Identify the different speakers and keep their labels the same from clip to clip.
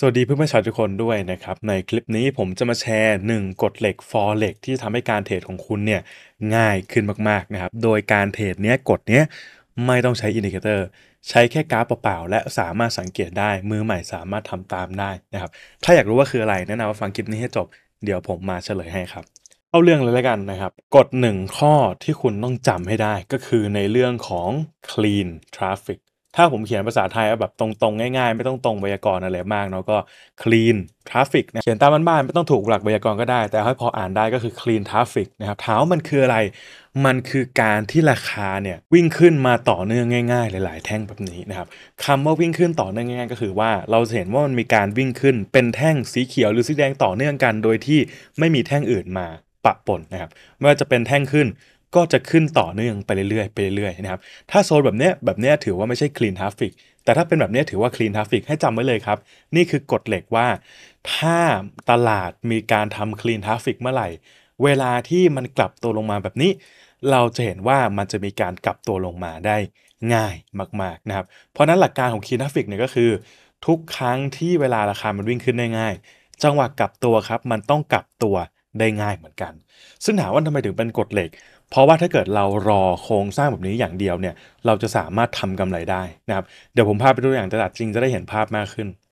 Speaker 1: สวัสดีเพื่อนผู้ชาทุกคนด้วยนะครับในคลิปนี้ผมจะมาแชร์ 1กฎเหล็ก for เหล็กที่ทำให้การเทรดของคุณเนี่ยง่ายขึ้นมากๆนะครับโดยการเทรดเนี้ยกฎเนี้ยไม่ต้องใช้อินดิเคเตอร์ใช้แค่กราฟเปล่าๆ และสามารถสังเกตได้มือใหม่สามารถทำตามได้นะครับถ้าอยากรู้ว่าคืออะไรแนะนำว่าฟังคลิปนี้ให้จบเดี๋ยวผมมาเฉลยให้ครับ เอาเรื่องเลยแล้วกันนะครับกฎ1ข้อที่คุณต้องจำให้ได้ ก็คือในเรื่องของ clean traffic ถ้าผมเขียนภาษาไทยเอาแบบตรงๆง่ายๆไม่ต้องตรงไวยากรณ์อะไรมากเนาะก็ clean traffic เขียนตามบ้านๆไม่ต้องถูกหลักไวยากรณ์ก็ได้ แต่ให้พออ่านได้ก็คือ clean traffic นะครับเท้ามันคืออะไรมันคือการที่ราคาเนี่ยวิ่งขึ้นมาต่อเนื่องง่ายๆ หลาย ๆแท่งแบบนี้นะครับคำว่าวิ่งขึ้นต่อเนื่องง่ายๆก็คือว่าเราเห็นว่ามันมีการวิ่งขึ้นเป็นแท่งสีเขียวหรือสีแดงต่อเนื่องกันโดยที่ไม่มีแท่งอื่นมาปะปนนะครับไม่ว่าจะเป็นแท่งขึ้นก็จะขึ้นต่อเนื่องไปเรื่อยๆไปเรื่อยๆนะครับ ถ้าโซนแบบเนี้ยแบบเนี้ยถือว่าไม่ใช่ clean traffic แต่ถ้าเป็นแบบนี้ถือว่า clean traffic ให้จำไว้เลยครับ นี่คือกฎเหล็กว่า ถ้าตลาดมีการทำ clean traffic เมื่อไหร่ เวลาที่มันกลับตัวลงมาแบบนี้ เราจะเห็นว่ามันจะมีการกลับตัวลงมาได้ง่ายมากๆนะครับ เพราะนั้นหลักการของ clean traffic เนี่ยก็คือทุกครั้งที่เวลาราคา มันวิ่งขึ้นได้ง่าย จังหวะกลับตัวครับ มันต้องกลับตัวได้ง่ายเหมือนกัน ซึ่งถามว่าทำไมถึงเป็นกฎเหล็กเพราะว่าถ้าเกิดเรารอโครงสร้างแบบนี้อย่างเดียวเนี่ย เราจะสามารถทำกำไรได้นะครับเดี๋ยวผมพาไปดูอย่างตลาดจริงจะได้เห็นภาพมากขึ้น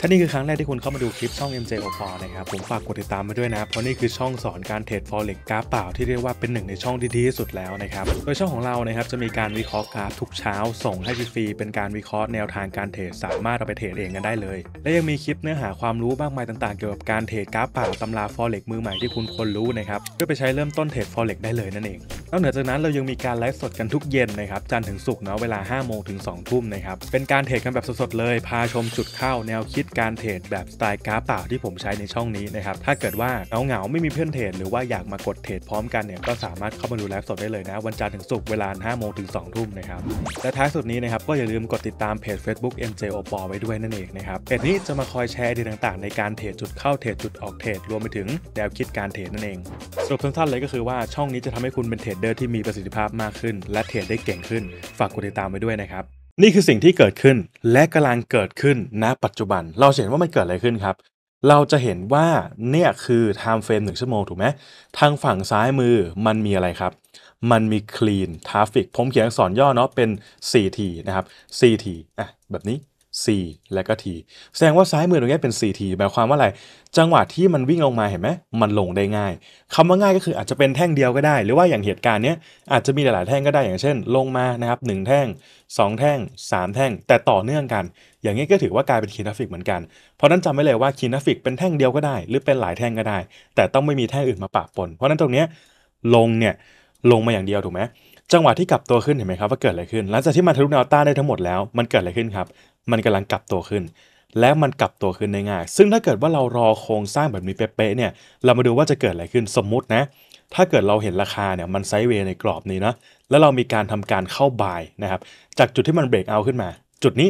Speaker 1: ถ้านี่คือครั้งแรกที่คุณเข้ามาดูคลิปช่อง MJ o p นะครับผมฝากกดติดตามมาด้วยนะเพราะนี่คือช่องสอนการเทรด forex กราฟเปล่าที่เรียกว่าเป็นหนึ่งในช่องที่ดีที่สุดแล้วนะครับ โดยช่องของเรานะครับจะมีการวิเคราะห์กราฟทุกเช้า ส่งให้ฟรีเป็นการวิเคราะห์แนวทางการเทรดสามารถเอาไปเทรดเองกันได้เลย และยังมีคลิปเนื้อหาความรู้มากมายต่างๆเกี่ยวกับการเทรดกราฟเปล่าตำรา forex มือใหม่ที่คุณควรรู้นะครับเพื่อไปใช้เริ่มต้นเทรด forex ได้เลยนั่นเองนอกเหนือจากนั้นเรายังมีการไลฟ์สดกันทุกเย็นนะครับจันทร์ถึงศุกร์เนาะเวลา5โมงถึง2ทุ่มนะครับเป็นการเทรดกันแบบสดๆเลยพาชมจุดเข้าแนวคิดการเทรดแบบสไตล์กราฟเปล่าที่ผมใช้ในช่องนี้นะครับ ถ้าเกิดว่าเอาเหงาไม่มีเพื่อนเทรดหรือว่าอยากมากดเทรดพร้อมกันเนี่ย ก็สามารถเข้ามาดูไลฟ์สดได้เลยนะ วันจันทร์ถึงศุกร์เวลา 5โมงถึง 2 ทุ่มนะครับ และท้ายสุดนี้นะครับ ก็อย่าลืมกดติดตามเพจ Facebook MJ o p o ไว้ด้วยนั่นเองนะครับ เพจนี้จะมาคอยแชร์ดีต่างๆในการเทรดจุดเข้าเทรดจุดออกเทรดรวมไปถึงแนวคิดการเทรดนั่นเอง สรุปสั้นๆเลยก็คือว่าช่องนี้จะทำให้คุณเป็นเทรดเดอร์ที่มีประสิทธิภาพมากขึ้น และเทรดได้เก่งขึ้น ฝากกดติดตามไว้ด้วยนะครับนี่คือสิ่งที่เกิดขึ้นและกำลังเกิดขึ้นณปัจจุบันเราเห็นว่ามันเกิดอะไรขึ้นครับ เราจะเห็นว่าเนี่ยคือไทม์เฟรมหนึ่งชั่วโมงถูกไหมทางฝั่งซ้ายมือมันมีอะไรครับ มันมี clean traffic ผมเขียนอักษรย่อเนาะเป็น CT นะครับ CT อ่ะแบบนี้ C และก็ T แสดงว่าซ้ายมือตรงนี้เป็น CT หมายความว่าอะไร จังหวะที่มันวิ่งลงมาเห็นไหมมันลงได้ง่าย คำว่าง่ายก็คืออาจจะเป็นแท่งเดียวก็ได้ หรือว่าอย่างเหตุการณ์เนี้ยอาจจะมีหลายๆแท่งก็ได้อย่างเช่นลงมานะครับ 1 แท่ง 2 แท่ง 3 แท่ง แต่ต่อเนื่องกัน อย่างนี้ก็ถือว่ากลายเป็นคีนาฟิกเหมือนกันเพราะนั้นจำไว้เลยว่าคีนาฟิกเป็นแท่งเดียวก็ได้ หรือเป็นหลายแท่งก็ได้ แต่ต้องไม่มีแท่งอื่นมาปะปนเพราะนั้นตรงนี้ลงเนี่ยลงมาอย่างเดียวถูกไหมจังหวะที่กลับตัวขึ้นเห็นไหมครับว่าเกิดอะไรขึ้นหลังจากที่มันทะลุแนวต้านได้ทั้งหมดแล้วมันเกิดอะไรขึ้นครับมันกำลังกลับตัวขึ้น และมันกลับตัวขึ้นได้ง่าย ซึ่งถ้าเกิดว่าเรารอโครงสร้างแบบนี้เป๊ะๆเนี่ยเรามาดูว่าจะเกิดอะไรขึ้นสมมุตินะ ถ้าเกิดเราเห็นราคาเนี่ย มันไซด์เวย์ในกรอบนี้นะแล้วเรามีการทำการเข้าบายนะครับจากจุดที่มันเบรกเอาขึ้นมา จุดนี้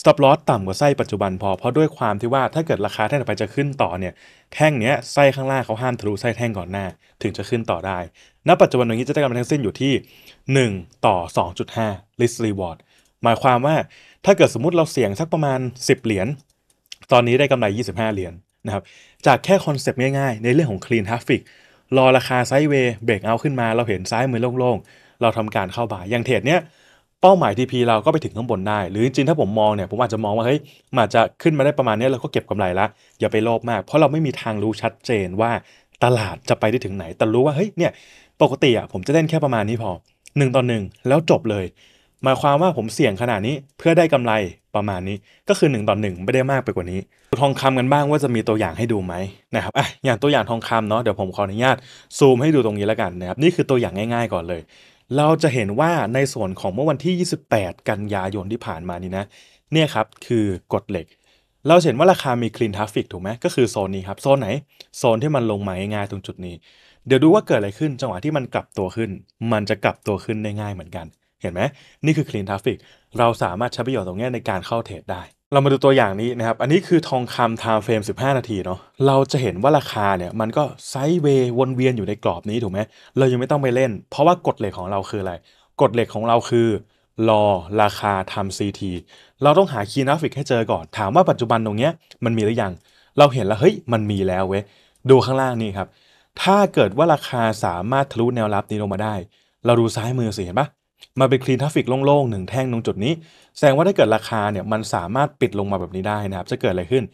Speaker 1: stop loss ต่ำกว่าไส้ปัจจุบันพอเพราะด้วยความที่ว่าถ้าเกิดราคาแท่งต่อไปจะขึ้นต่อเนี่ยแท่งเนี้ยไส้ข้างล่างเขาห้ามทะลุไส้แท่งก่อนหน้าถึงจะขึ้นต่อได้ณปัจจุบันตรงนี้จะได้กำไรทั้งสิ้นอยู่ที่1ต่อ2.5 risk reward หมายความว่าถ้าเกิดสมมติเราเสี่ยงสักประมาณ 10 เหรียญ ตอนนี้ได้กำไร 25 เหรียญนะครับ จากแค่คอนเซปต์ง่ายๆ ในเรื่องของ clean traffic รอราคาไซด์เวย์เบรกเอาขึ้นมา เราเห็นซ้ายมือโล่งๆ เราทำการเข้าบ่าย อย่างเทรดเนี้ยเป้าหมาย TP เราก็ไปถึงข้างบนได้ หรือจริงถ้าผมมองเนี่ย ผมอาจจะมองว่าเฮ้ยมันจะขึ้นมาได้ประมาณนี้ เราก็เก็บกำไรละอย่าไปโลภมาก เพราะเราไม่มีทางรู้ชัดเจนว่าตลาดจะไปได้ถึงไหน แต่รู้ว่าเฮ้ยเนี่ยปกติอ่ะผมจะเล่นแค่ประมาณนี้พอ 1ต่อ1แล้วจบเลยหมายความว่าผมเสี่ยงขนาดนี้เพื่อได้กำไรประมาณนี้ก็คือ1ต่อ1ไม่ได้มากไปกว่านี้ ทองคำกันบ้างว่าจะมีตัวอย่างให้ดูไหมนะครับอ่ะอย่างตัวอย่างทองคำเนาะเดี๋ยวผมขออนุญาตซูมให้ดูตรงนี้แล้วกันนะครับนี่คือตัวอย่างง่าย ๆก่อนเลย เราจะเห็นว่าในส่วนของเมื่อวันที่ 28 กันยายนที่ผ่านมานี้นะเนี่ยครับคือกดเหล็ก เราเห็นว่าราคามีคลีนทัฟฟิกถูกไหมก็คือโซนนี้ครับโซนไหนโซนที่มันลงมาง่ายๆตรงจุดนี้ เดี๋ยวดูว่าเกิดอะไรขึ้น จังหวะที่มันกลับตัวขึ้น มันจะกลับตัวขึ้นได้ง่ายเหมือนกันเห็นไหมนี่คือ clean traffic เราสามารถใช้ประโยชน์ตรงนี้ในการเข้าเทรดได้ เรามาดูตัวอย่างนี้นะครับ อันนี้คือทองคำ time frame 15 นาทีเนาะเราจะเห็นว่าราคาเนี่ย มันก็ไซด์เวยวนเวียนอยู่ในกรอบนี้ถูกไหมเรายังไม่ต้องไปเล่น เพราะว่ากฎเหล็กของเราคืออะไร กฎเหล็กของเราคือ รอราคาทำ CT เราต้องหาคีย์นาฟิกให้เจอก่อนถามว่าปัจจุบันตรงเนี้ยมันมีหรือยังเราเห็นแล้วเฮ้ยมันมีแล้วเว้ยดูข้างล่างนี่ครับ ถ้าเกิดว่าราคาสามารถทะลุแนวรับนี้ลงมาได้ เราดูซ้ายมือสิเห็นปะมาเป็นคลีนทราฟิกโล่งๆหนึ่งแท่งตรงจุดนี้ แสดงว่าถ้าเกิดราคาเนี่ยมันสามารถปิดลงมาแบบนี้ได้นะครับจะเกิดอะไรขึ้น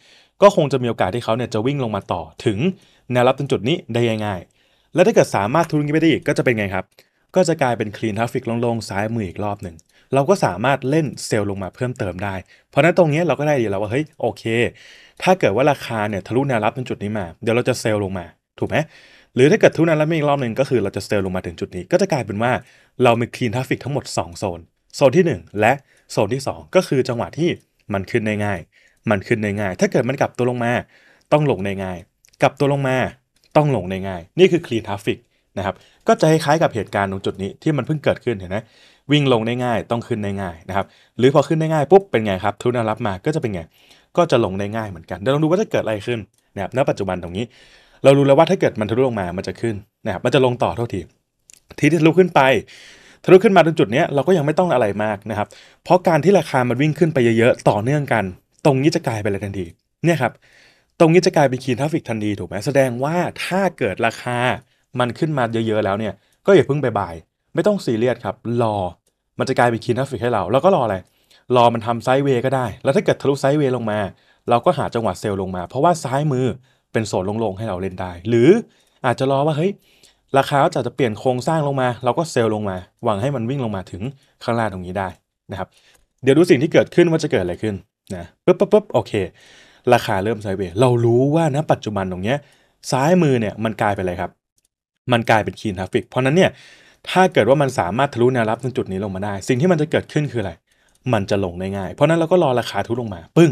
Speaker 1: ก็คงจะมีโอกาสที่เขาเนี่ยจะวิ่งลงมาต่อถึงแนวรับตรงจุดนี้ได้ง่ายๆและถ้าเกิดสามารถทุนนี้ไปได้อีกก็จะเป็นไงครับก็จะกลายเป็นคลีนทราฟิกโล่งๆซ้ายมืออีกรอบหนึ่งเราก็สามารถเล่นเซลล์ลงมาเพิ่มเติมได้ เพราะนั้นตรงนี้เราก็ได้ดีแล้วว่าเฮ้ยโอเค ถ้าเกิดว่าราคาเนี่ยทะลุแนวรับตรงจุดนี้มาเดี๋ยวเราจะเซลล์ลงมา ถูกไหมหรือถ้าเกิดทุนนั้นแล้วมีอีกรอบหนึ่งก็คือเราจะสเตลลงมาถึงจุดนี้ ก็จะกลายเป็นว่าเรามีคลีนทราฟิกทั้งหมด 2 โซน โซนที่ 1 และโซนที่ 2 ก็คือจังหวะที่มันขึ้นได้ง่ายมันขึ้นได้ง่ายถ้าเกิดมันกลับตัวลงมาต้องลงได้ง่ายกลับตัวลงมาต้องลงได้ง่ายนี่คือคลีนทราฟิกนะครับก็จะคล้ายกับเหตุการณ์ตรงจุดนี้ที่มันเพิ่งเกิดขึ้นเห็นไหมวิ่งลงได้ง่ายต้องขึ้นได้ง่ายนะครับหรือพอขึ้นได้ง่ายปุ๊บเป็นไงครับทุนรับมาก็จะเป็นไงก็จะลงได้ง่ายเหมือนกันเดี๋ยวลองดูว่าจะเกิดอะไรขึ้นนะครับณปัจจุบันตรงนี้เรารู้แล้วว่าถ้าเกิดมันทะลุลงมามันจะขึ้นนะครับ มันจะลงต่อเท่าทีที ที่ทะลุขึ้นไป ทะลุขึ้นมาถึงจุดนี้เราก็ยังไม่ต้องอะไรมากนะครับ เพราะการที่ราคา มันวิ่งขึ้นไปเยอะๆต่อเนื่องกัน ตรงนี้จะกลายเป็นอะไรทันที เนี่ยครับ ตรงนี้จะกลายเป็นคีนทราฟิกทันที ถูกไหมแสดงว่าถ้าเกิดราคามันขึ้นมาเยอะๆ แล้วเนี่ย ก็อย่าเพิ่งบายไม่ต้องซีเรียสครับ รอ มันจะกลายเป็นคีนทราฟิกให้เรา แล้วก็รออะไร รอมันทำไซด์เวย์ก็ได้ แล้วถ้าเกิดทะลุไซด์เวย์ลงมา เราก็หาจังหวะเซลล์ลงมา เพราะว่าซ้ายมือเป็นโซนโล่งๆให้เราเล่นได้ หรืออาจจะรอว่าเฮ้ยราคาจะจะเปลี่ยนโครงสร้างลงมา เราก็เซลล์ลงมา หวังให้มันวิ่งลงมาถึงข้างล่างตรงนี้ได้นะครับเดี๋ยวดูสิ่งที่เกิดขึ้นว่าจะเกิดอะไรขึ้นนะปึ๊บปึ๊บปึ๊บโอเค ราคาเริ่มไซเวย์เรารู้ว่านะ ปัจจุบันตรงเนี้ยซ้ายมือเนี่ยมันกลายเป็นอะไรครับ มันกลายเป็นคีนทราฟิกเพราะนั้นเนี่ยถ้าเกิดว่ามันสามารถทะลุแนวรับตรงจุดนี้ลงมาได้ สิ่งที่มันจะเกิดขึ้นคืออะไร มันจะลงได้ง่ายเพราะนั้นเราก็รอราคาทุลงมา ปึ้ง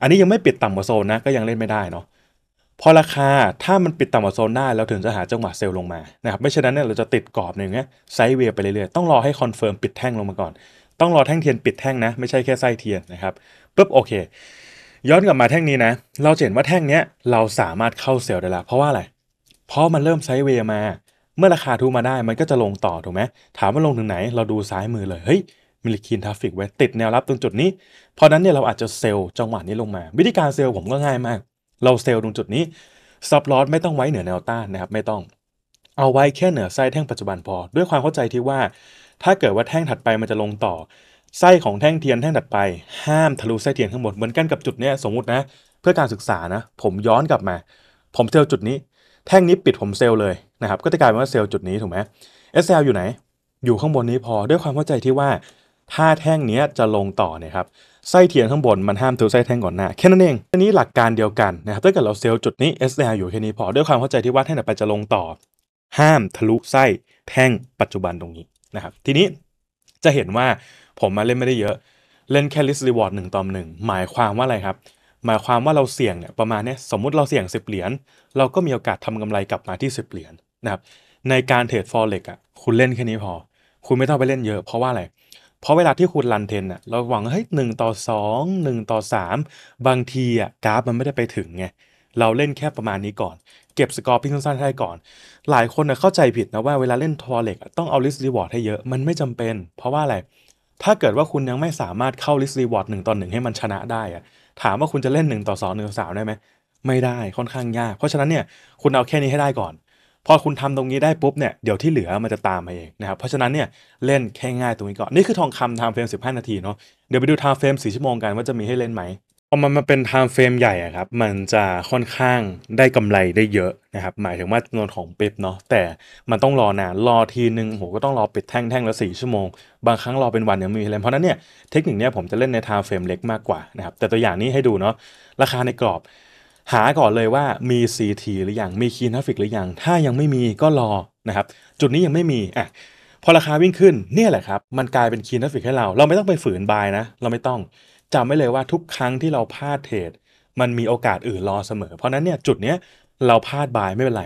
Speaker 1: อันนี้ยังไม่ปิดต่ำกว่าโซนนะ ก็ยังเล่นไม่ได้เนาะพอราคาถ้ามันปิดต่ำกว่าโซนได้เราถึงจะหาจังหวะเซลล์ลงมานะครับไม่ฉะนั้นเนี่ยเราจะติดกรอบหนึ่งเงี้ยไซด์เวย์ไปเรื่อยๆต้องรอให้คอนเฟิร์มปิดแท่งลงมาก่อนต้องรอแท่งเทียนปิดแท่งนะ ไม่ใช่แค่ไส้เทียนนะครับปุ๊บโอเค ย้อนกลับมาแท่งนี้นะ เราเห็นว่าแท่งเนี้ยเราสามารถเข้าเซลล์ได้ละ เพราะว่าอะไรเพราะมันเริ่มไซด์เวย์มา เมื่อราคาทุมาได้มันก็จะลงต่อถูกไหมถามว่าลงถึงไหน เราดูซ้ายมือเลย เฮ้ยมิลิคินทราฟิกไว้ติดแนวรับตรงจุดนี้เพราะนั้นเนี่ยเราอาจจะเซลล์จังหวะนี้ลงมา วิธีการเซลล์ผมก็ง่ายมากเราเซลล์ตรงจุดนี้ซับลอสไม่ต้องไว้เหนือแนวต้านนะครับไม่ต้องเอาไว้แค่เหนือไส้แท่งปัจจุบันพอ ด้วยความเข้าใจที่ว่าถ้าเกิดว่าแท่งถัดไปมันจะลงต่อไส้ของแท่งเทียนแท่งถัดไปห้ามทะลุไส้เทียนทั้งหมดเหมือนกันกับจุดนี้สมมตินะเพื่อการศึกษานะผมย้อนกลับมา ผมเซลล์จุดนี้แท่งนี้ปิดผมเซลล์เลยนะครับก็จะกลายเป็นว่าเซลล์จุดนี้ถูกไหมเอสเซลอยู่ไหน อยู่ข้างบนนี้พอด้วยความเข้าใจที่ว่า ถ้าแท่งนี้จะลงต่อเนี่ยครับไส้เทียนข้างบน มันห้ามเซลไส้แท่งก่อนหน้า แค่นั้นเองอันนี้หลักการเดียวกันนะครับถ้าเกิดเราเซลล์จุดนี้ SLR อยู่แค่นี้พอด้วยความเข้าใจที่ว่าแท่นไปจะลงต่อ ห้ามทะลุไส้แท่งปัจจุบันตรงนี้นะครับ ทีนี้จะเห็นว่าผมมาเล่นไม่ได้เยอะเล่นแค่ l ิส t reward หนึ่งต่อหนึ่งหมายความว่าอะไรครับ หมายความว่าเราเสี่ยงเนี่ยประมาณเนี้ยสมมุติเราเสี่ยง 10เหรียญเราก็มีโอกาสทำกำไรกลับมาที่ 10เหรียญนะครับในการเทรดฟอเร็กอ่ะคุณเล่นแค่นี้พอ คุณไม่ต้องไปเล่นเยอะ เพราะว่าอะไรเพราะเวลาที่คุณรันเทนอะเราหวังเฮ้ยหนึ่งต่อสองหนึ่งต่อสามบางทีอะกราฟมันไม่ได้ไปถึงไงเราเล่นแค่ประมาณนี้ก่อน เก็บสกอร์พิ้งสั้นๆให้ก่อน หลายคนเข้าใจผิดนะว่าเวลาเล่นทอเล็กต้องเอาลิสต์รีวอร์ดให้เยอะ มันไม่จำเป็น เพราะว่าอะไรถ้าเกิดว่าคุณยังไม่สามารถเข้าลิสต์รีวอร์ดหนึ่งต่อหนึ่งให้มันชนะได้อะถามว่าคุณจะเล่น 1 ต่อ 2 1ต่อ3ได้ไหมไม่ได้ค่อนข้างยากเพราะฉะนั้นเนี่ยคุณเอาแค่นี้ให้ได้ก่อนพอคุณทำตรงนี้ได้ปุ๊บเนี่ย เดี๋ยวที่เหลือมันจะตามมาเองนะครับ เพราะฉะนั้นเนี่ย เล่นแค่ง่ายตรงนี้ก่อน นี่คือทองคำไทม์เฟรม15 นาทีเนาะเดี๋ยวไปดูไทม์เฟรม4 ชั่วโมงกันว่าจะมีให้เล่นไหมพอมันมาเป็นไทม์เฟรมใหญ่ครับ มันจะค่อนข้างได้กำไรได้เยอะนะครับ หมายถึงว่าจำนวนของเป๊บเนาะแต่มันต้องรอนานรอทีนึงโหก็ต้องรอปิดแท่งแท่งละสี่ชั่วโมงบางครั้งรอเป็นวันยังมีเลยเพราะนั้นเนี่ยเทคนิคนี้ผมจะเล่นในไทม์เฟรมเล็กมากกว่านะครับแต่ตัวอย่างนี้ให้ดูเนาะราคาในกรอบหาก่อนเลยว่ามี CT หรืออยังมีคีนาฟิกหรืออยังถ้ายังไม่มีก็รอนะครับจุดนี้ยังไม่มีอ่ะพอราคาวิ่งขึ้นเนี่ยแหละครับ มันกลายเป็นคีนาฟิกให้เรา เราไม่ต้องไปฝืนบายนะเราไม่ต้องจำไว้เลยว่าทุกครั้งที่เราพลาดเทรดมันมีโอกาสอื่นรอเสมอ เพราะนั้นเนี่ยจุดเนี้ยเราพลาดบายไม่เป็นไร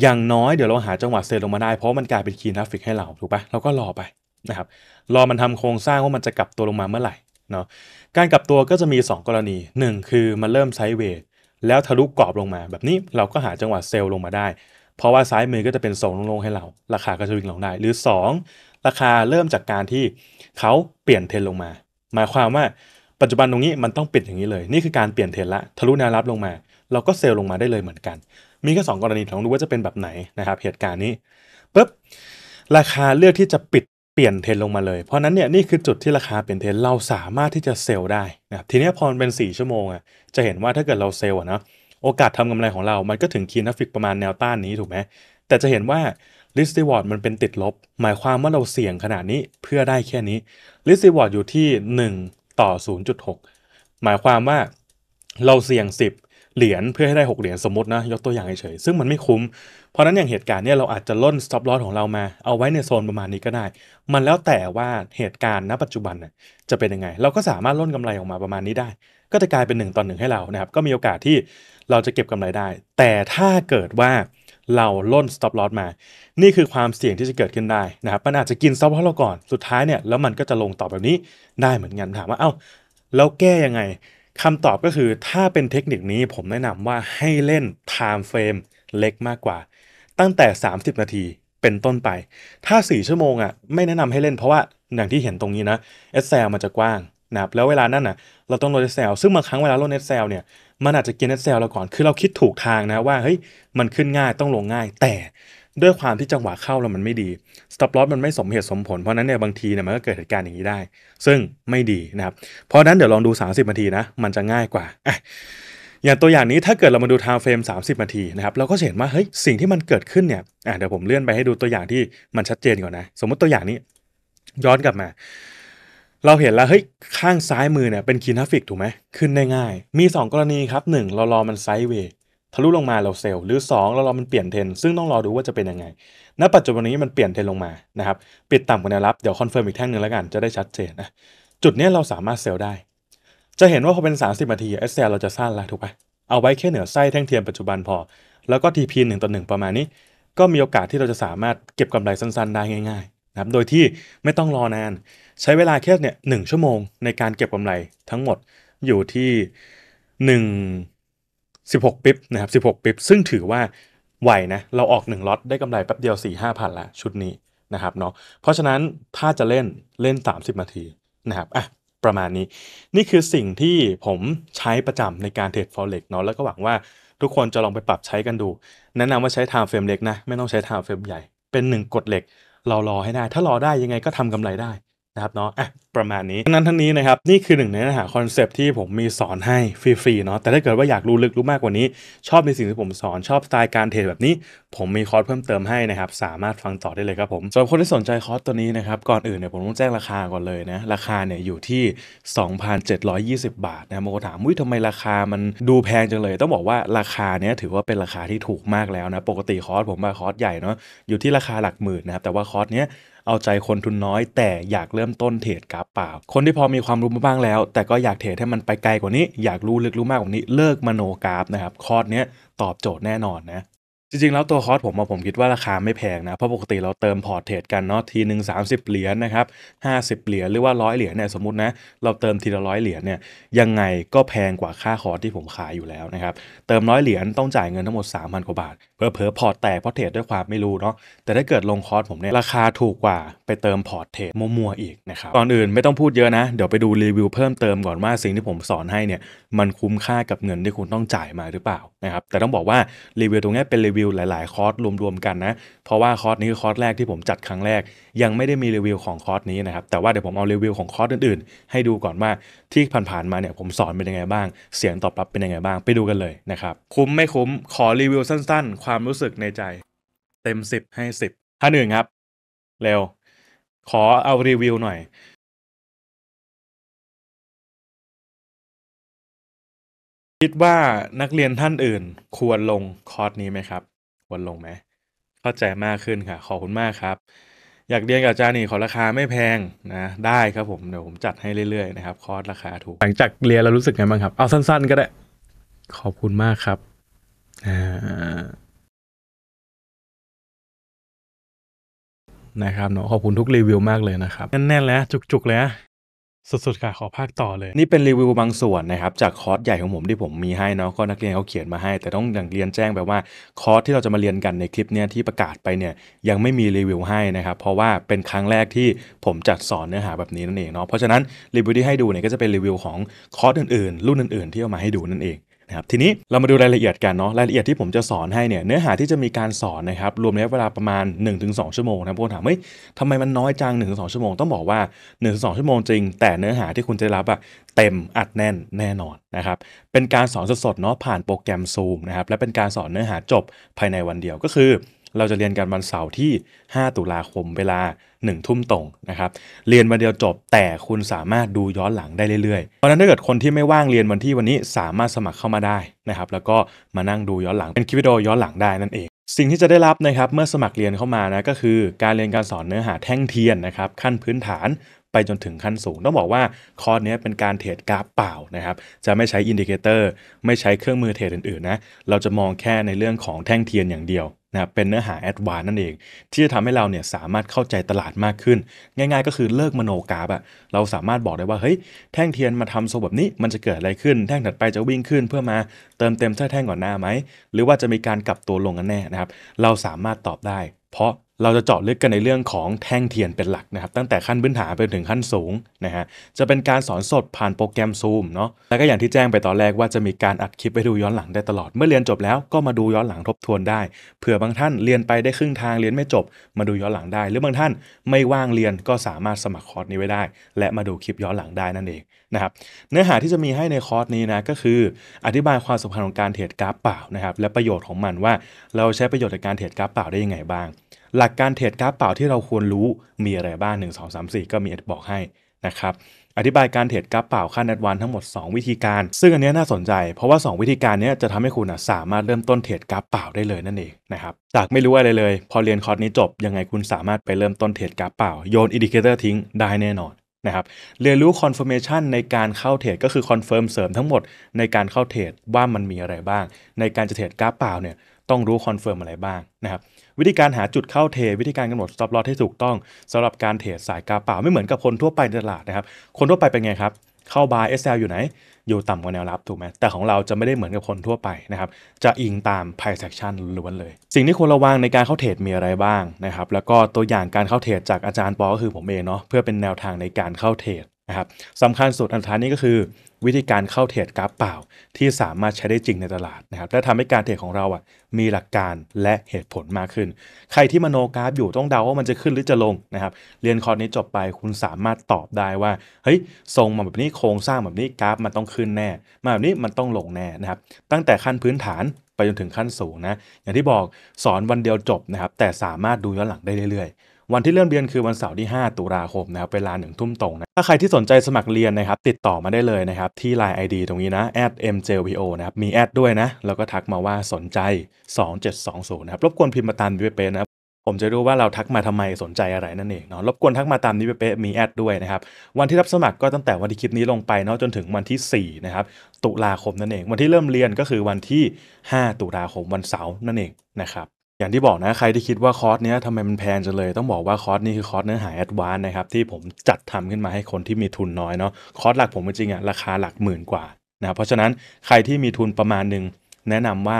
Speaker 1: อย่างน้อยเดี๋ยวเราหาจังหวะเซลลงมาได้เพราะมันกลายเป็นคีนาฟิกให้เราถูกปะเราก็รอไปนะครับรอมันทำโครงสร้างว่ามันจะกลับตัวลงมาเมื่อไหร่เนาะการกลับตัวก็จะมี 2 กรณี 1 คือมันเริ่มไซด์เวทแล้วทะลุกรอบลงมา แบบนี้เราก็หาจังหวะเซลล์ลงมาได้ เพราะว่าซ้ายมือก็จะเป็นโซนลงให้เรา ราคาก็จะวิ่งลงได้ หรือ 2 ราคาเริ่มจากการที่เขาเปลี่ยนเทรนลงมาหมายความว่าปัจจุบันตรงนี้มันต้องปิดอย่างนี้เลยนี่คือการเปลี่ยนเทรนละทะลุแนวรับลงมา เราก็เซลล์ลงมาได้เลยเหมือนกัน มีแค่2กรณี้องดูว่าจะเป็นแบบไหนนะครับเหตุการณ์นี้ปุ๊บราคาเลือกที่จะปิดเปลี่ยนเทรนลงมาเลย เพราะนั้นเนี่ยนี่คือจุดที่ราคาเปลี่ยนเทรนเราสามารถที่จะเซลได้นะทีนี้พอเป็น 4 ชั่วโมงอ่ะจะเห็นว่าถ้าเกิดเราเซลละนะโอกาสทำกำไรของเรา มันก็ถึงคีย์นัฟิกประมาณแนวต้านนี้ถูกไหม แต่จะเห็นว่า r ิสติวอ a r d มันเป็นติดลบ หมายความว่าเราเสี่ยงขนาดนี้เพื่อได้แค่นี้ r ิสติวอ a r d อยู่ที่ 1 ต่อ 0.6 หมายความว่าเราเสี่ยง 10 เหรียญเพื่อให้ได้ 6 เหรียญสมมตินะยกตัวอย่างเฉยๆซึ่งมันไม่คุ้มเพราะนั้นอย่างเหตุการณ์เนี่ยเราอาจจะล่น stop loss ของเรามา เอาไว้ในโซนประมาณนี้ก็ได้ มันแล้วแต่ว่าเหตุการณ์ณ ปัจจุบันจะเป็นยังไง เราก็สามารถล่นกำไรออกมาประมาณนี้ได้ ก็จะกลายเป็น1ต่อหนึ่งให้เรานะครับก็มีโอกาสที่เราจะเก็บกำไรได้ แต่ถ้าเกิดว่าเราล่น stop loss มา นี่คือความเสี่ยงที่จะเกิดขึ้นได้นะครับมันอาจจะกิน stop loss เราก่อนสุดท้ายเนี่ยแล้วมันก็จะลงต่อแบบนี้ได้เหมือนกันถามว่าเอา้าแล้วแก้ยังไงคำตอบก็คือถ้าเป็นเทคนิคนี้ผมแนะนำว่าให้เล่น time frame เล็กมากกว่า ตั้งแต่ 30 นาทีเป็นต้นไป ถ้า 4 ชั่วโมงอะ่ะไม่แนะนำให้เล่น เพราะว่า อย่างที่เห็นตรงนี้นะเอสแซลมันจะกว้างนะครับแล้วเวลานั้นะ่ะเราต้องลดอส c ซลซึ่งบางครั้งเวลาลดเอสแซลเนี่ยมันอาจจะกินเอสแซลเราก่อน คือเราคิดถูกทางนะ ว่าเฮ้ยมันขึ้นง่ายต้องลงง่าย แต่ด้วยความที่จังหวะเข้าเรามันไม่ดีสต็อปลอสมันไม่สมเหตุสมผล เพราะนั้นเนี่ยบางทีเนี่ยมันก็เกิดเหตุการณ์อย่างนี้ได้ ซึ่งไม่ดีนะครับเพราะนั้นเดี๋ยวลองดู 30 นาทีนะ มันจะง่ายกว่าอย่างตัวอย่างนี้ถ้าเกิดเรามาดูไทม์เฟรม30 นาทีนะครับเราก็เห็นว่าเฮ้ยสิ่งที่มันเกิดขึ้นเนี่ยอ่ะเดี๋ยวผมเลื่อนไปให้ดูตัวอย่างที่มันชัดเจนก่อนนะ สมมติตัวอย่างนี้ย้อนกลับมา เราเห็นแล้วเฮ้ยข้างซ้ายมือเนี่ยเป็นคีนาฟิกถูกไหม ขึ้นได้ง่ายมี 2 กรณีครับ1เรารอมันไซด์เวย์ทะลุลงมาเราเซลล์หรือ2เรารอมันเปลี่ยนเทนซึ่งต้องรอดูว่าจะเป็นยังไง ณปัจจุบันนี้มันเปลี่ยนเทนลงมานะครับปิดต่ำกว่าแนวรับเดี๋ยวคอนเฟิร์มอีกแท่งหนึ่งแล้วกันจะได้ชัดเจนนะจุดนี้เราสามารถเซลล์ได้จะเห็นว่าพอเป็น 30นาทีอสเซลเราจะสั้นละถูกปะเอาไว้แค่เหนือไส้แท่งเทียมปัจจุบันพอแล้วก็ TP 1ต่อ1ประมาณนี้ ก็มีโอกาสที่เราจะสามารถเก็บกำไรสั้นๆ ได้ง่ายๆนะครับโดยที่ไม่ต้องรอนาน ใช้เวลาแค่เนี่ยหชั่วโมงในการเก็บกำไรทั้งหมดอยู่ที่ 1 16ปิ๊บนะครับ16ปิ๊บซึ่งถือว่าไหวนะเราออก1ล็อตได้กำไรแป๊บเดียว4 5พันละชุดนี้นะครับเนาะเพราะฉะนั้นถ้าจะเล่นเล่น30นาทีนะครับอ่ะประมาณนี้ นี่คือสิ่งที่ผมใช้ประจำในการเทรด forex เนาะแล้วก็หวังว่าทุกคนจะลองไปปรับใช้กันดู แนะนำว่าใช้ time frame เล็กนะ ไม่ต้องใช้ time frame ใหญ่ เป็นหนึ่งกฎเหล็กเรารอให้ได้ ถ้ารอได้ยังไงก็ทำกำไรได้นะครับเนาะอ่ะประมาณนี้ทั้งนั้นทั้งนี้นะครับนี่คือหนึ่งในเนื้อหาคอนเซปที่ผมมีสอนให้ฟรีๆเนาะแต่ถ้าเกิดว่าอยากรู้ลึกรู้มากกว่านี้ ชอบในสิ่งที่ผมสอนชอบสไตล์การเทรดแบบนี้ ผมมีคอร์สเพิ่มเติมให้นะครับสามารถฟังต่อได้เลยครับผมสำหรับคนที่สนใจคอร์สตัวนี้นะครับก่อนอื่นเนี่ยผมต้องแจ้งราคาก่อนเลยนะราคาเนี่ยอยู่ที่ 2,720 บาทนะบางคนถามวิทำไมราคามันดูแพงจังเลย ต้องบอกว่าราคาเนี่ยถือว่าเป็นราคาที่ถูกมากแล้วนะปกติคอร์สผมมาคอร์สใหญ่เนาะอยู่ที่ราคาหลักหมื่นนะครับแต่ว่าคอร์สเนี้ยเอาใจคนทุนน้อยแต่อยากเริ่มต้นเทรดกราฟเปล่า คนที่พอมีความรู้มาบ้างแล้ว แต่ก็อยากเทรดให้มันไปไกลกว่านี้ อยากรู้ลึกรู้มากกว่านี้เลิกมโนกราฟนะครับ คอร์สเนี้ยตอบโจทย์แน่นอนนะจริงๆแล้วตัวคอร์สผมมาผมคิดว่าราคาไม่แพงนะเพราะปกติเราเติมพอร์ตเทรดกันเนาะทีหนึ่งสาเหรียญนนะครับห้เหรียญหรือว่าร้อยเหรียญเนี่ยสมมตินะเราเติมทีละร้อยเหรียญเนี่ยยังไงก็แพงกว่าค่าคอร์สที่ผมขายอยู่แล้วนะครับเติมร้อยเหรียญต้องจ่ายเงินทั้งหมด3พันกว่าบาทเพอเพอพอร์ตแตกเพราะเทรดด้วยความไม่รู้เนาะแต่ถ้าเกิดลงคอร์สผมเนี่ยราคาถูกกว่าไปเติมพอร์ตเทรดมัวๆอีกนะครับก่อนอื่นไม่ต้องพูดเยอะนะ เดี๋ยวไปดูรีวิวเพิ่มเติมก่อนว่าสิ่งที่ผมสอนให้เนี่ยมันคุ้มค่ากับเงินที่คุณต้องจ่ายมาหรือเปล่านะครับแต่ต้องบอกว่ารีวิวตรงนี้เป็นรีวิวิวหลายๆคอร์สรวมๆกันนะ เพราะว่าคอร์สนี้คือคอร์สแรกที่ผมจัดครั้งแรก ยังไม่ได้มีรีวิวของคอร์สนี้นะครับ แต่ว่าเดี๋ยวผมเอารีวิวของคอร์สอื่นๆ ให้ดูก่อนว่าที่ผ่านๆมาเนี่ยผมสอนเป็นยังไงบ้าง เสียงตอบรับเป็นยังไงบ้างไปดูกันเลยนะครับคุ้มไม่คุ้มขอรีวิวสั้น ๆ ความรู้สึกในใจเต็ม10ให้10ท่านหนึ่งครับเร็วขอเอารีวิวหน่อย คิดว่านักเรียนท่านอื่นควรลงคอร์สนี้ไหมครับวนลงไหมเข้าใจมากขึ้นค่ะ ขอบคุณมากครับ อยากเรียนกับอาจารย์นี่ขอราคาไม่แพงนะ ได้ครับผม เดี๋ยวผมจัดให้เรื่อยๆนะครับ คอร์สราคาถูก หลังจากเรียนเรารู้สึกไงบ้างครับเอาสั้นๆก็ได้ ขอบคุณมากครับนะครับเนาะ ขอบคุณทุกรีวิวมากเลยนะครับ แน่นๆแล้วจุกๆเลยนะสุดๆค่ะ ขอภาคต่อเลย นี่เป็นรีวิวบางส่วนนะครับจากคอร์สใหญ่ของผมที่ผมมีให้เนาะก็นักเรียนเขาเขียนมาให้ แต่ต้องอย่างเรียนแจ้งแบบว่าคอร์สที่เราจะมาเรียนกันในคลิปเนี้ยที่ประกาศไปเนี่ยยังไม่มีรีวิวให้นะครับเพราะว่าเป็นครั้งแรกที่ผมจัดสอนเนื้อหาแบบนี้นั่นเองเนาะเพราะฉะนั้นรีวิวที่ให้ดูเนี่ยก็จะเป็นรีวิวของคอร์สอื่นๆ รุ่นอื่นๆที่เอามาให้ดูนั่นเองนะครับทีนี้เรามาดูรายละเอียดกันเนาะรายละเอียดที่ผมจะสอนให้เนี่ยเนื้อหาที่จะมีการสอนนะครับ รวมระยะเวลาประมาณ 1-2 ชั่วโมงนะคนถามเฮ้ยทำไมมันน้อยจัง1-2ชั่วโมงต้องบอกว่า 1-2 ชั่วโมงจริงแต่เนื้อหาที่คุณจะรับอะเต็มอัดแน่นแน่นอนนะครับเป็นการสอนสดๆเนาะผ่านโปรแกรม Zoom นะครับและเป็นการสอนเนื้อหาจบภายในวันเดียวก็คือเราจะเรียนกันวันเสาร์ที่ 5 ตุลาคม เวลา 1 ทุ่มตรง นะครับ เรียนวันเดียวจบ แต่คุณสามารถดูย้อนหลังได้เรื่อยๆ เพราะนั้นถ้าเกิดคนที่ไม่ว่างเรียนวันที่วันนี้สามารถสมัครเข้ามาได้นะครับ แล้วก็มานั่งดูย้อนหลัง เป็นคลิปวิดีโอย้อนหลังได้นั่นเอง สิ่งที่จะได้รับนะครับเมื่อสมัครเรียนเข้ามานะก็คือ การเรียนการสอนเนื้อหาแท่งเทียนนะครับขั้นพื้นฐานไปจนถึงขั้นสูง ต้องบอกว่าคอร์สนี้เป็นการเทรดกราฟเปล่านะครับจะไม่ใช้อินดิเคเตอร์ไม่ใช้เครื่องมือเทรดอื่นๆนะเราจะมองแค่ในเรื่องของแท่งเทียนอย่างเดียวนะเป็นเนื้อหาแอดวานนั่นเอง ที่จะทำให้เราเนี่ยสามารถเข้าใจตลาดมากขึ้น ง่ายๆก็คือเลิกมโนกราฟอะเราสามารถบอกได้ว่าเฮ้ยแท่งเทียนมาทำโซ่แบบนี้ มันจะเกิดอะไรขึ้นแท่งถัดไปจะวิ่งขึ้นเพื่อมาเติมเต็มาแท่งก่อนหน้าไหม หรือว่าจะมีการกลับตัวลงกันแน่นะครับเราสามารถตอบได้เพราะเราจะเจาะลึกกันในเรื่องของแท่งเทียนเป็นหลักนะครับตั้งแต่ขั้นพื้นฐานไปถึงขั้นสูงนะฮะจะเป็นการสอนสดผ่านโปรแกรม Zoom เนาะแล้วก็อย่างที่แจ้งไปตอนแรกว่าจะมีการอัดคลิปไปดูย้อนหลังได้ตลอดเมื่อเรียนจบแล้วก็มาดูย้อนหลังทบทวนได้ เผื่อบางท่านเรียนไปได้ครึ่งทางเรียนไม่จบมาดูย้อนหลังได้ หรือบางท่านไม่ว่างเรียนก็สามารถสมัครคอร์สนี้ไว้ได้ และมาดูคลิปย้อนหลังได้นั่นเองนะครับเนื้อหาที่จะมีให้ในคอร์สนี้นะก็คือ อธิบายความสำคัญของการเทรดกราฟเปล่านะครับและประโยชน์ของมันว่า เราใช้ประโยชน์จากการเทรดกราฟเปล่าได้ยังไงบ้างหลักการเทรดกราฟเปล่าที่เราควรรู้มีอะไรบ้าง 1 2 3 4 ก็มีบอกให้นะครับอธิบายการเทรดกราฟเปล่าค่าแนดวานทั้งหมด2 วิธีการ ซึ่งอันนี้น่าสนใจ เพราะว่า 2 วิธีการนี้จะทำให้คุณสามารถเริ่มต้นเทรดกราฟเปล่าได้เลยนั่นเองนะครับจากไม่รู้อะไรเลย พอเรียนคอร์สนี้จบยังไงคุณสามารถไปเริ่มต้นเทรดกราฟเปล่าโยนอินดิเคเตอร์ทิ้งได้แน่นอนนะครับเรียนรู้คอนเฟิร์มชันในการเข้าเทรดก็คือคอนเฟิร์มเสริมทั้งหมดในการเข้าเทรดว่ามันมีอะไรบ้างในการจะเทรดกราฟเปล่าเนี่ยต้องรู้คอนเฟิร์มอะไรบ้างนะครับวิธีการหาจุดเข้าเทวิธีการกำหนดสต็อปลอตให้ถูกต้องสำหรับการเทรดสายกาเปล่าไม่เหมือนกับคนทั่วไปในตลาดนะครับคนทั่วไปเป็นไงครับ เข้าบาย SL อยู่ไหน อยู่ต่ำกว่าแนวรับ ถูกไหมแต่ของเราจะไม่ได้เหมือนกับคนทั่วไปนะครับจะอิงตามไพ่แซคชั่นล้วนเลย สิ่งที่ควรระวังในการเข้าเทรดมีอะไรบ้างนะครับแล้วก็ตัวอย่างการเข้าเทรดจากอาจารย์ปอก็คือผมเองเนาะเพื่อเป็นแนวทางในการเข้าเทรดะครับสำคัญสุดอันท้ายนี้ก็คือ วิธีการเข้าเทรดกราฟเปล่าที่สามารถใช้ได้จริงในตลาดนะครับและทำให้การเทรดของเราอ่ะมีหลักการและเหตุผลมากขึ้น ใครที่มโนกราฟอยู่ต้องเดาว่ามันจะขึ้นหรือจะลงนะครับเรียนคอร์สนี้จบไปคุณสามารถตอบได้ว่า เฮ้ยทรงมาแบบนี้โครงสร้างแบบนี้กราฟมันต้องขึ้นแน่ มาแบบนี้มันต้องลงแน่นะครับ ตั้งแต่ขั้นพื้นฐานไปจนถึงขั้นสูงนะอย่างที่บอกสอนวันเดียวจบนะครับแต่สามารถดูย้อนหลังได้เรื่อยวันที่เริ่มเรียนคือวันเสาร์ที่ 5 ตุลาคมนะครับเวลาหนึ่งทุ่มตรงนะถ้าใครที่สนใจสมัครเรียนนะครับ ติดต่อมาได้เลยนะครับที่ Line ID ตรงนี้นะ m j p o นะครับมีแอดด้วยนะแล้วก็ทักมาว่าสนใจ 2720นะครับรบกวนพิมพ์มาตามนีเป๊ะนะผมจะรู้ว่าเราทักมาทำไมสนใจอะไรนั่นเองเนาะรบกวนทักมาตามนี้เป๊ะมีแอดด้วยนะครับวันที่รับสมัครก็ตั้งแต่วันที่คลิปนี้ลงไปเนาะจนถึงวันที่ 4 นะครับ ตุลาคมนั่นเอง วันที่เริ่มเรียนก็คือวันที่ 5 ตุลาคมวันเสาร์นั่นเองนะครับอย่างที่บอกนะใครที่คิดว่าคอร์สนี้ทำไมมันแพงจังเลย ต้องบอกว่าคอร์สนี้คือคอร์สเนื้อหาแอดวานซ์นะครับที่ผมจัดทำขึ้นมาให้คนที่มีทุนน้อยเนาะคอร์สหลักผมจริงอะราคาหลักหมื่นกว่านะเพราะฉะนั้นใครที่มีทุนประมาณหนึ่งแนะนำว่า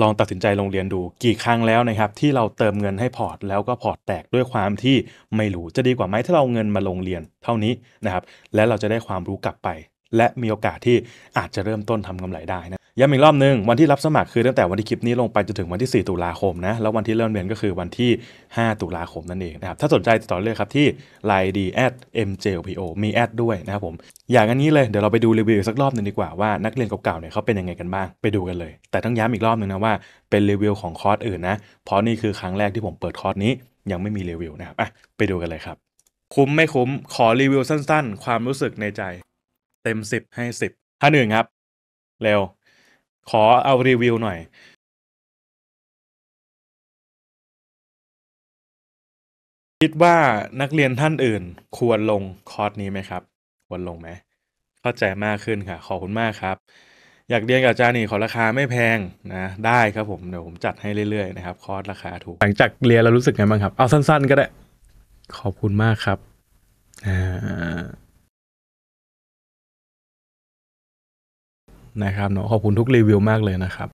Speaker 1: ลองตัดสินใจลงเรียนดูกี่ครั้งแล้วนะครับที่เราเติมเงินให้พอร์ตแล้วก็พอร์ตแตกด้วยความที่ไม่รู้จะดีกว่าไหมถ้าเราเงินมาลงเรียนเท่านี้นะครับและเราจะได้ความรู้กลับไปและมีโอกาสที่อาจจะเริ่มต้นทำกำไรได้นะย้ำอีกรอบนึง วันที่รับสมัครคือ ตั้งแต่วันที่คลิปนี้ลงไปจนถึงวันที่ 4 ตุลาคมนะแล้ววันที่เริ่มเรียนก็คือวันที่ 5 ตุลาคมนั่นเองนะครับถ้าสนใจติดต่อเลยครับที่ line d at m j p o มีแอดด้วยนะครับผม อย่างอันนี้เลย เดี๋ยวเราไปดูรีวิวสักรอบหนึ่งดีกว่าว่า นักเรียนเก่าๆเนี่ยเขาเป็นยังไงกันบ้างไปดูกันเลย แต่ต้องย้ำอีกรอบนึงนะว่าเป็นรีวิวของคอร์สอื่นนะเพราะนี่คือครั้งแรกที่ผมเปิดคอร์สนี้ยังไม่มีรีวิวนะครับอ่ะไปดูกันเลยครับ คุ้มไม่คุ้มขอรีวิวสั้น ๆ ความรู้สึกในใจเต็มสิบให้สิบท่านึ่งครับเร็วขอเอารีวิวหน่อย คิดว่านักเรียนท่านอื่นควรลงคอร์สนี้ไหมครับ ควรลงไหมเข้าใจมากขึ้นค่ะ ขอบคุณมากครับ อยากเรียนกับอาจารย์นี่ขอราคาไม่แพงนะ ได้ครับผมเดี๋ยวผมจัดให้เรื่อยๆนะครับคอร์สราคาถูกหลังจากเรียนเรารู้สึกไงบ้างครับเอาสั้น ๆก็ได้ ขอบคุณมากครับอ่านะครับเนาะขอบคุณทุกรีวิวมากเลยนะครับ